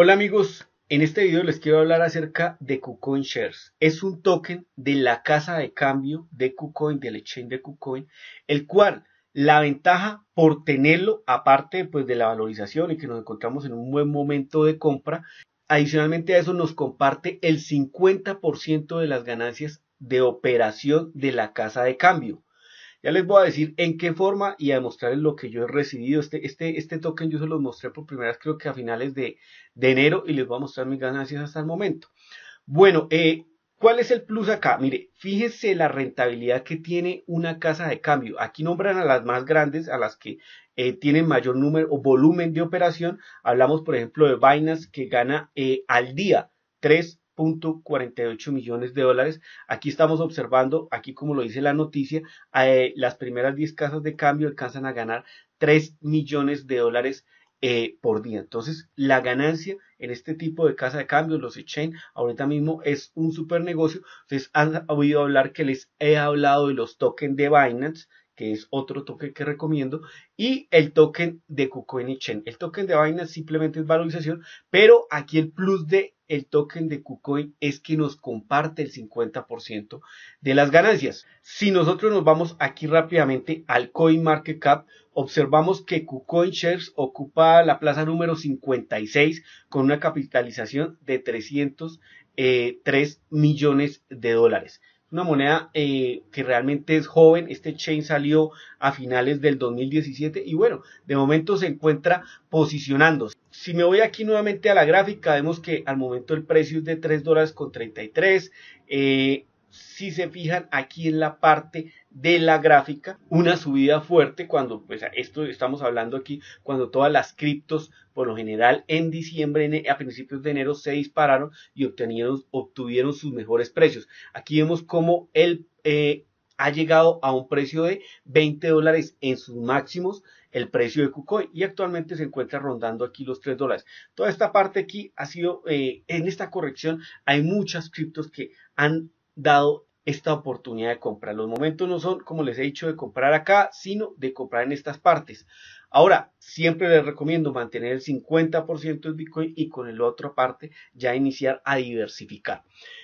Hola amigos, en este video les quiero hablar acerca de KuCoin Shares. Es un token de la casa de cambio de KuCoin, del exchange de KuCoin, el cual la ventaja por tenerlo, aparte pues, de la valorización y que nos encontramos en un buen momento de compra, adicionalmente a eso nos comparte el 50% de las ganancias de operación de la casa de cambio. Ya les voy a decir en qué forma y a demostrarles lo que yo he recibido. Este, este, este token yo se los mostré por primera vez creo que a finales de, enero y les voy a mostrar mis ganancias hasta el momento. Bueno, eh, ¿cuál es el plus acá? Mire, fíjese la rentabilidad que tiene una casa de cambio. Aquí nombran a las más grandes, a las que eh, tienen mayor número o volumen de operación. Hablamos, por ejemplo, de vainas que gana eh, al día 3 48 millones de dólares. Aquí estamos observando, aquí como lo dice la noticia, eh, las primeras 10 casas de cambio alcanzan a ganar 3 millones de dólares eh, por día. Entonces, la ganancia en este tipo de casa de cambio, los exchange, ahorita mismo es un super negocio. Ustedes han oído hablar que les he hablado de los tokens de Binance, que es otro token que recomiendo, y el token de KuCoin Chain, El token de Binance simplemente es valorización, pero aquí el plus de el token de KuCoin es que nos comparte el 50% de las ganancias. Si nosotros nos vamos aquí rápidamente al CoinMarketCap, observamos que KuCoin Shares ocupa la plaza número 56 con una capitalización de 303 eh, millones de dólares una moneda eh, que realmente es joven. Este chain salió a finales del 2017 y bueno, de momento se encuentra posicionándose. Si me voy aquí nuevamente a la gráfica, vemos que al momento el precio es de 3 dólares con 33. Eh, si se fijan aquí en la parte de la gráfica, una subida fuerte cuando, pues esto estamos hablando aquí, cuando todas las criptos, por lo general en diciembre, e, a principios de enero, se dispararon y obtuvieron sus mejores precios. Aquí vemos cómo él eh, ha llegado a un precio de 20 dólares en sus máximos el precio de KuCoin y actualmente se encuentra rondando aquí los 3 dólares. Toda esta parte aquí ha sido, eh, en esta corrección hay muchas criptos que han dado esta oportunidad de compra. Los momentos no son, como les he dicho, de comprar acá, sino de comprar en estas partes. Ahora, siempre les recomiendo mantener el 50% del Bitcoin y con el otra parte ya iniciar a diversificar.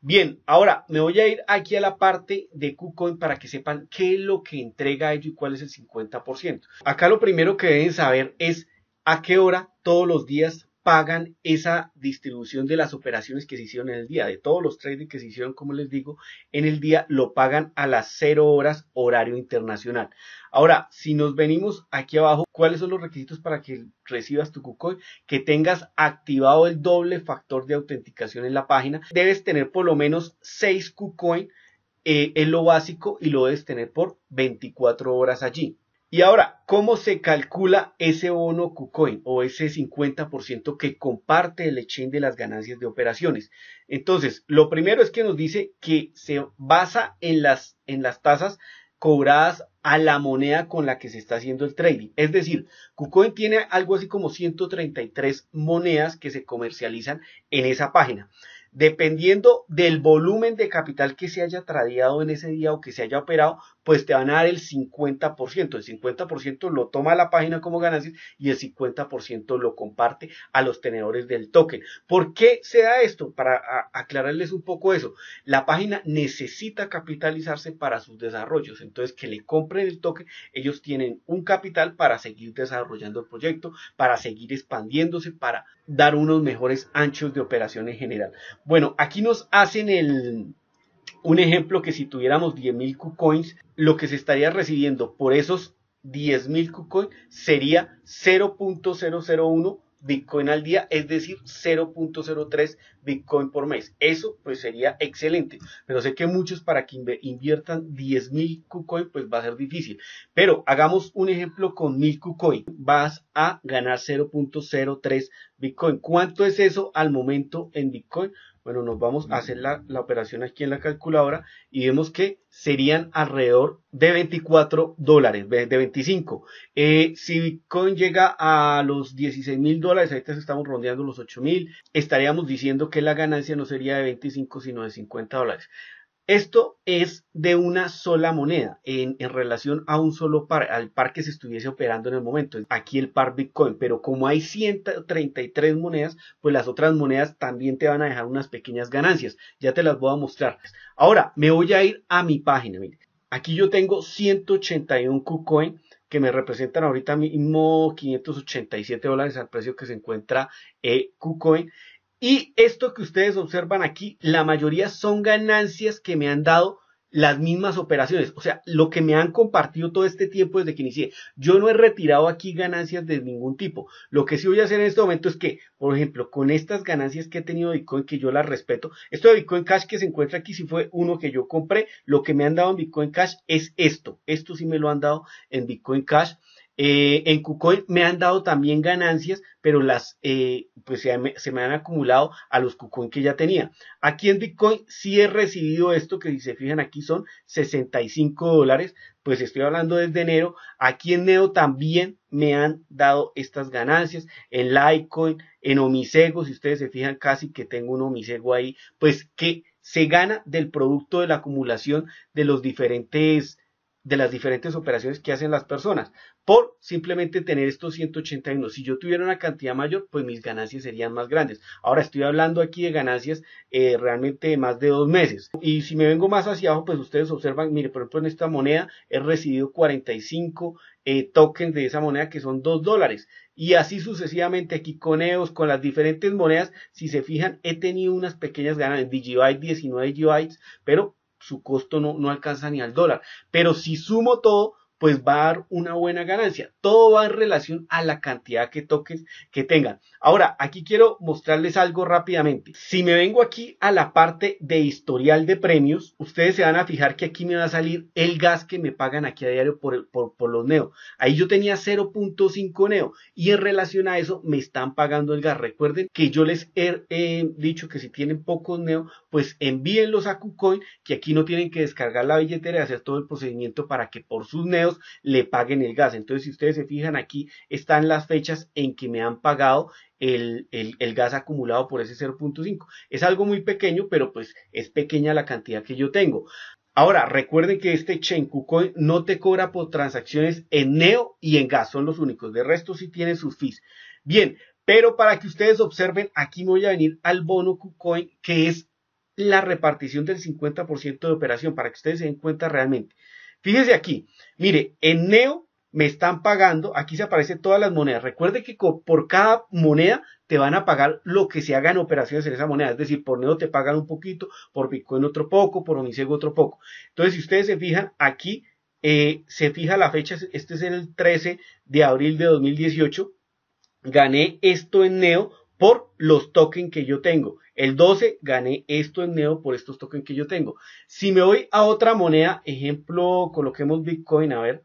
Bien, ahora me voy a ir aquí a la parte de KuCoin para que sepan qué es lo que entrega ello y cuál es el 50%. Acá lo primero que deben saber es a qué hora todos los días pagan esa distribución de las operaciones que se hicieron en el día, de todos los trading que se hicieron, como les digo, en el día, lo pagan a las 0 horas horario internacional. Ahora, si nos venimos aquí abajo, ¿cuáles son los requisitos para que recibas tu KuCoin? Que tengas activado el doble factor de autenticación en la página. Debes tener por lo menos 6 KuCoin, eh, es lo básico, y lo debes tener por 24 horas allí. Y ahora, ¿Cómo se calcula ese bono KuCoin o ese 50% que comparte el exchange de las ganancias de operaciones? Entonces, lo primero es que nos dice que se basa en las, en las tasas cobradas a la moneda con la que se está haciendo el trading. Es decir, KuCoin tiene algo así como 133 monedas que se comercializan en esa página. Dependiendo del volumen de capital que se haya tradeado en ese día o que se haya operado, pues te van a dar el 50%. El 50% lo toma la página como ganancias y el 50% lo comparte a los tenedores del token. ¿Por qué se da esto? Para aclararles un poco eso. La página necesita capitalizarse para sus desarrollos. Entonces, que le compren el token, ellos tienen un capital para seguir desarrollando el proyecto, para seguir expandiéndose, para dar unos mejores anchos de operación en general. Bueno, aquí nos hacen el un ejemplo que si tuviéramos 10.000 KuCoins, lo que se estaría recibiendo por esos 10.000 KuCoin sería 0.001 Bitcoin al día, es decir, 0.03 Bitcoin por mes. Eso pues sería excelente, pero sé que muchos para que inviertan 10.000 KuCoin pues va a ser difícil. Pero hagamos un ejemplo con 1.000 KuCoin, vas a ganar 0.03 Bitcoin. ¿Cuánto es eso al momento en Bitcoin? Bueno, nos vamos a hacer la, la, operación aquí en la calculadora y vemos que serían alrededor de 24 dólares, de 25. Eh, si Bitcoin llega a los 16 mil dólares, ahorita estamos rondeando los 8 mil, estaríamos diciendo que la ganancia no sería de 25, sino de 50 dólares. Esto es de una sola moneda en, relación a un solo par, al par que se estuviese operando en el momento. Aquí el par Bitcoin, pero como hay 133 monedas, pues las otras monedas también te van a dejar unas pequeñas ganancias. Ya te las voy a mostrar. Ahora me voy a ir a mi página. Aquí yo tengo 181 KuCoin que me representan ahorita mismo 587 dólares al precio que se encuentra eh, KuCoin. Y esto que ustedes observan aquí, la mayoría son ganancias que me han dado las mismas operaciones, o sea, lo que me han compartido todo este tiempo desde que inicié. Yo no he retirado aquí ganancias de ningún tipo. Lo que sí voy a hacer en este momento es que, por ejemplo, con estas ganancias que he tenido de Bitcoin, que yo las respeto, esto de Bitcoin Cash que se encuentra aquí, si fue uno que yo compré, lo que me han dado en Bitcoin Cash es esto. Esto sí me lo han dado en Bitcoin Cash. Eh, en KuCoin me han dado también ganancias, pero las eh, pues se, me, han acumulado a los KuCoin que ya tenía. Aquí en Bitcoin sí he recibido esto que si se fijan aquí son 65 dólares, pues estoy hablando desde enero. Aquí en Neo también me han dado estas ganancias, en Litecoin, en Omisego, si ustedes se fijan casi que tengo un Omisego ahí, pues que se gana del producto de la acumulación de los diferentes de las diferentes operaciones que hacen las personas por simplemente tener estos 181. Si yo tuviera una cantidad mayor, pues mis ganancias serían más grandes. Ahora estoy hablando aquí de ganancias eh, realmente de más de dos meses. Y si me vengo más hacia abajo, pues ustedes observan, mire, por ejemplo, en esta moneda he recibido 45 eh, tokens de esa moneda que son 2 dólares. Y así sucesivamente aquí con EOS, con las diferentes monedas, si se fijan, he tenido unas pequeñas ganancias, DigiByte 19 GB, pero su costo no, no alcanza ni al dólar. Pero si sumo todo, pues va a dar una buena ganancia. Todo va en relación a la cantidad que toques que tengan. Ahora, aquí quiero mostrarles algo rápidamente. Si me vengo aquí a la parte de historial de premios, ustedes se van a fijar que aquí me va a salir el gas que me pagan aquí a diario por, por, los neo. Ahí yo tenía 0.5 neo y en relación a eso me están pagando el gas. Recuerden que yo les he dicho que si tienen pocos neo, pues envíenlos a KuCoin, que aquí no tienen que descargar la billetera y hacer todo el procedimiento para que por sus neo le paguen el gas. Entonces, si ustedes se fijan aquí, están las fechas en que me han pagado el, gas acumulado por ese 0.5. Es algo muy pequeño, pero pues es pequeña la cantidad que yo tengo. Ahora, recuerden que este Chain KuCoin no te cobra por transacciones en Neo y en Gas, son los únicos. De resto si tiene sus fees. Bien, pero para que ustedes observen, aquí me voy a venir al bono KuCoin, que es la repartición del 50% de operación, para que ustedes se den cuenta realmente. Fíjese aquí, mire, en Neo me están pagando, aquí se aparecen todas las monedas. Recuerde que por cada moneda te van a pagar lo que se hagan operaciones en esa moneda. Es decir, por Neo te pagan un poquito, por Bitcoin otro poco, por Uniseg otro poco. Entonces, si ustedes se fijan, aquí eh, se fija la fecha, este es el 13 de abril de 2018. Gané esto en Neo por los tokens que yo tengo. El 12 gané esto en Neo por estos tokens que yo tengo. Si me voy a otra moneda, ejemplo, coloquemos Bitcoin, a ver,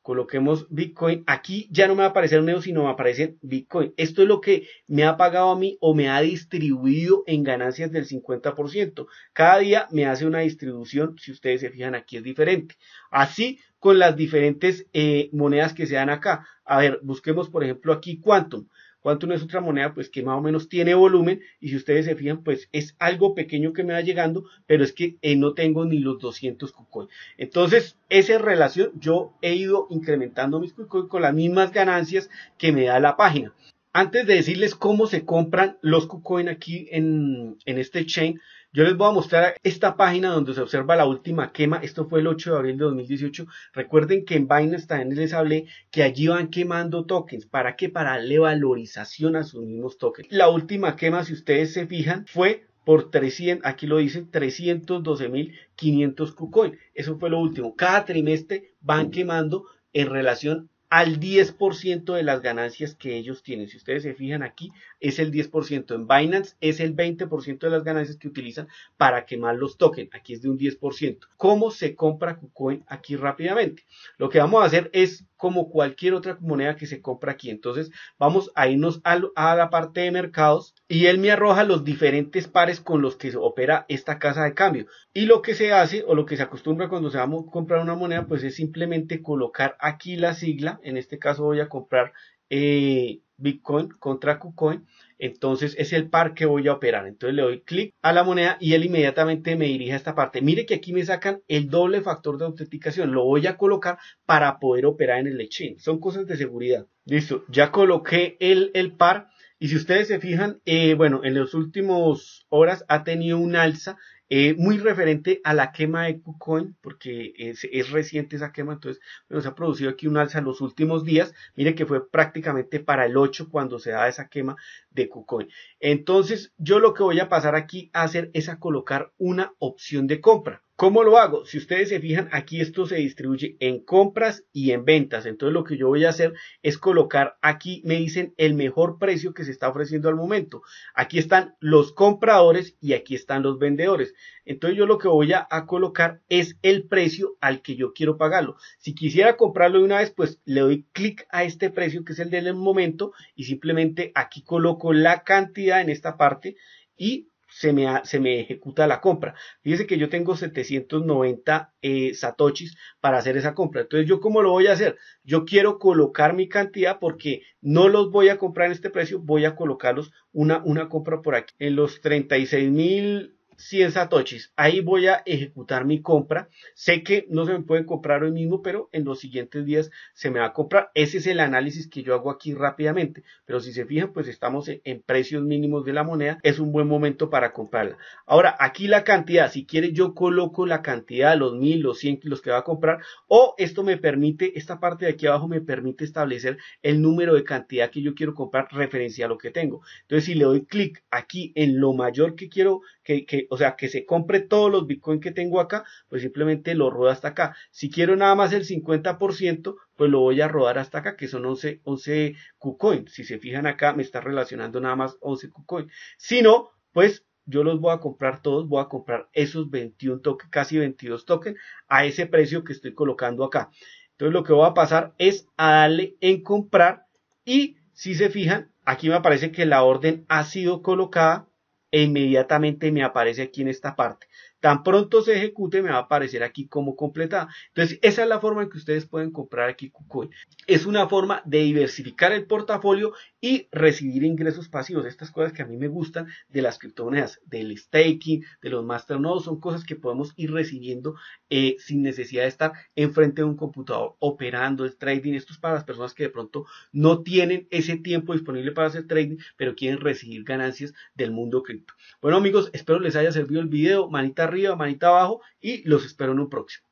coloquemos Bitcoin. Aquí ya no me va a aparecer Neo, sino me aparece Bitcoin. Esto es lo que me ha pagado a mí o me ha distribuido en ganancias del 50%. Cada día me hace una distribución, si ustedes se fijan aquí es diferente. Así con las diferentes eh, monedas que se dan acá. A ver, busquemos por ejemplo aquí Quantum. Cuánto no es otra moneda pues que más o menos tiene volumen y si ustedes se fijan pues es algo pequeño que me va llegando, pero es que eh, no tengo ni los 200 KuCoin. Entonces, esa relación yo he ido incrementando mis KuCoin con las mismas ganancias que me da la página. Antes de decirles cómo se compran los KuCoin aquí en, en este chain, yo les voy a mostrar esta página donde se observa la última quema. Esto fue el 8 de abril de 2018. Recuerden que en Binance también les hablé que allí van quemando tokens. ¿Para qué? Para la valorización a sus mismos tokens. La última quema, si ustedes se fijan, fue por 300, aquí lo dicen, 312.500 KuCoin. Eso fue lo último. Cada trimestre van quemando en relación al 10% de las ganancias que ellos tienen. Si ustedes se fijan aquí, es el 10% en Binance, es el 20% de las ganancias que utilizan para quemar los toquen. Aquí es de un 10%. ¿Cómo se compra KuCoin aquí rápidamente? Lo que vamos a hacer es como cualquier otra moneda que se compra aquí. Entonces vamos a irnos a la parte de mercados y él me arroja los diferentes pares con los que se opera esta casa de cambio. Y lo que se hace o lo que se acostumbra cuando se va a comprar una moneda pues es simplemente colocar aquí la sigla en este caso voy a comprar eh, Bitcoin contra KuCoin, entonces es el par que voy a operar. Entonces le doy clic a la moneda y él inmediatamente me dirige a esta parte. Mire que aquí me sacan el doble factor de autenticación. Lo voy a colocar para poder operar en el lechín. Son cosas de seguridad. Listo, ya coloqué el, el par. Y si ustedes se fijan, eh, bueno, en las últimas horas ha tenido un alza eh, muy referente a la quema de KuCoin, porque es, es, reciente esa quema, entonces se ha producido aquí un alza en los últimos días. Miren que fue prácticamente para el 8 cuando se da esa quema de KuCoin. Entonces, yo lo que voy a pasar aquí a hacer es a colocar una opción de compra. ¿Cómo lo hago? Si ustedes se fijan, aquí esto se distribuye en compras y en ventas. Entonces lo que yo voy a hacer es colocar aquí, me dicen el mejor precio que se está ofreciendo al momento. Aquí están los compradores y aquí están los vendedores. Entonces yo lo que voy a, colocar es el precio al que yo quiero pagarlo. Si quisiera comprarlo de una vez, pues le doy clic a este precio que es el del momento y simplemente aquí coloco la cantidad en esta parte y se me, se me ejecuta la compra. Fíjense que yo tengo 790 eh, satoshis para hacer esa compra. Entonces, ¿yo cómo lo voy a hacer? Yo quiero colocar mi cantidad porque no los voy a comprar en este precio, voy a colocarlos una, una compra por aquí en los 36 mil 100 satoshis. Ahí voy a ejecutar mi compra. Sé que no se me puede comprar hoy mismo, pero en los siguientes días se me va a comprar. Ese es el análisis que yo hago aquí rápidamente. Pero si se fijan, pues estamos en precios mínimos de la moneda. Es un buen momento para comprarla. Ahora, aquí la cantidad. Si quiere, yo coloco la cantidad, los 1000, los 100 kilos que va a comprar. O esto me permite, esta parte de aquí abajo me permite establecer el número de cantidad que yo quiero comprar referencia a lo que tengo. Entonces, si le doy clic aquí en lo mayor que quiero que, o sea, que se compre todos los bitcoins que tengo acá, pues simplemente lo rodo hasta acá. Si quiero nada más el 50%, pues lo voy a rodar hasta acá, que son 11, 11 KuCoin. Si se fijan acá, me está relacionando nada más 11 KuCoin. Si no, pues yo los voy a comprar todos, voy a comprar esos 21 tokens, casi 22 tokens, a ese precio que estoy colocando acá. Entonces lo que voy a pasar es a darle en comprar y si se fijan, aquí me aparece que la orden ha sido colocada e inmediatamente me aparece aquí en esta parte. Tan pronto se ejecute me va a aparecer aquí como completada. Entonces esa es la forma en que ustedes pueden comprar aquí KuCoin. Es una forma de diversificar el portafolio y recibir ingresos pasivos. Estas cosas que a mí me gustan de las criptomonedas, del staking, de los masternodes, son cosas que podemos ir recibiendo eh, sin necesidad de estar enfrente de un computador operando el trading. Esto es para las personas que de pronto no tienen ese tiempo disponible para hacer trading, pero quieren recibir ganancias del mundo cripto. Bueno amigos, espero les haya servido el video. Manita arriba, manita abajo y los espero en un próximo.